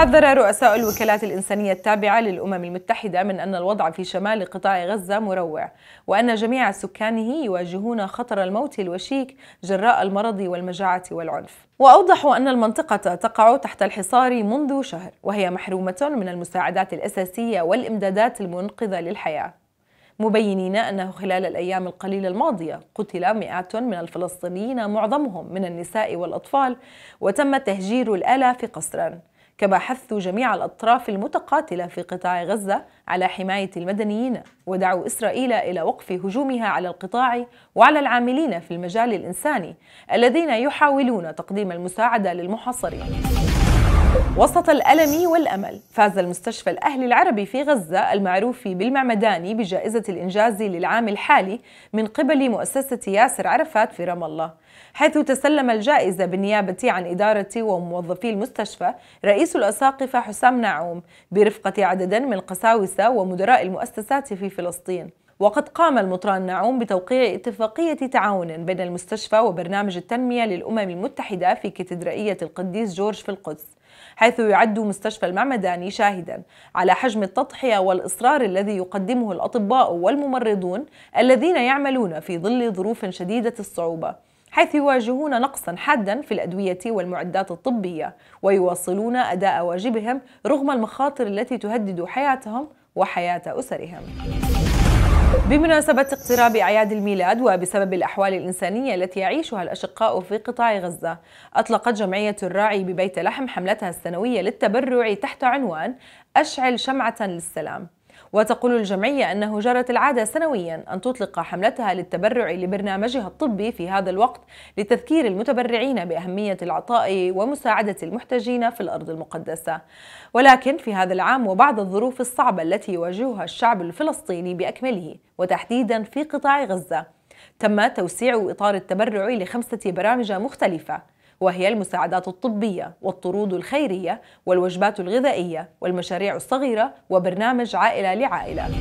حذر رؤساء الوكالات الإنسانية التابعة للأمم المتحدة من أن الوضع في شمال قطاع غزة مروع وأن جميع سكانه يواجهون خطر الموت الوشيك جراء المرض والمجاعة والعنف وأوضحوا أن المنطقة تقع تحت الحصار منذ شهر وهي محرومة من المساعدات الأساسية والإمدادات المنقذة للحياة مبينين أنه خلال الأيام القليلة الماضية قتل مئات من الفلسطينيين معظمهم من النساء والأطفال وتم تهجير الآلاف قسراً كما حثوا جميع الأطراف المتقاتلة في قطاع غزة على حماية المدنيين ودعوا إسرائيل إلى وقف هجومها على القطاع وعلى العاملين في المجال الإنساني الذين يحاولون تقديم المساعدة للمحاصرين وسط الألم والأمل فاز المستشفى الأهلي العربي في غزة المعروف بالمعمداني بجائزة الإنجاز للعام الحالي من قبل مؤسسة ياسر عرفات في رام الله حيث تسلم الجائزة بالنيابة عن إدارة وموظفي المستشفى رئيس الأساقفة حسام نعوم برفقة عدد من قساوسة ومدراء المؤسسات في فلسطين وقد قام المطران نعوم بتوقيع اتفاقية تعاون بين المستشفى وبرنامج التنمية للأمم المتحدة في كاتدرائية القديس جورج في القدس حيث يعد مستشفى المعمداني شاهدا على حجم التضحية والإصرار الذي يقدمه الأطباء والممرضون الذين يعملون في ظل ظروف شديدة الصعوبة حيث يواجهون نقصا حادا في الادويه والمعدات الطبيه ويواصلون اداء واجبهم رغم المخاطر التي تهدد حياتهم وحياه اسرهم بمناسبة اقتراب أعياد الميلاد وبسبب الأحوال الإنسانية التي يعيشها الأشقاء في قطاع غزة أطلقت جمعية الراعي ببيت لحم حملتها السنوية للتبرع تحت عنوان أشعل شمعة للسلام وتقول الجمعية أنه جرت العادة سنويا أن تطلق حملتها للتبرع لبرنامجها الطبي في هذا الوقت لتذكير المتبرعين بأهمية العطاء ومساعدة المحتاجين في الأرض المقدسة ولكن في هذا العام وبعد الظروف الصعبة التي يواجهها الشعب الفلسطيني بأكمله وتحديدا في قطاع غزة تم توسيع إطار التبرع لخمسة برامج مختلفة وهي المساعدات الطبية والطرود الخيرية والوجبات الغذائية والمشاريع الصغيرة وبرنامج عائلة لعائلة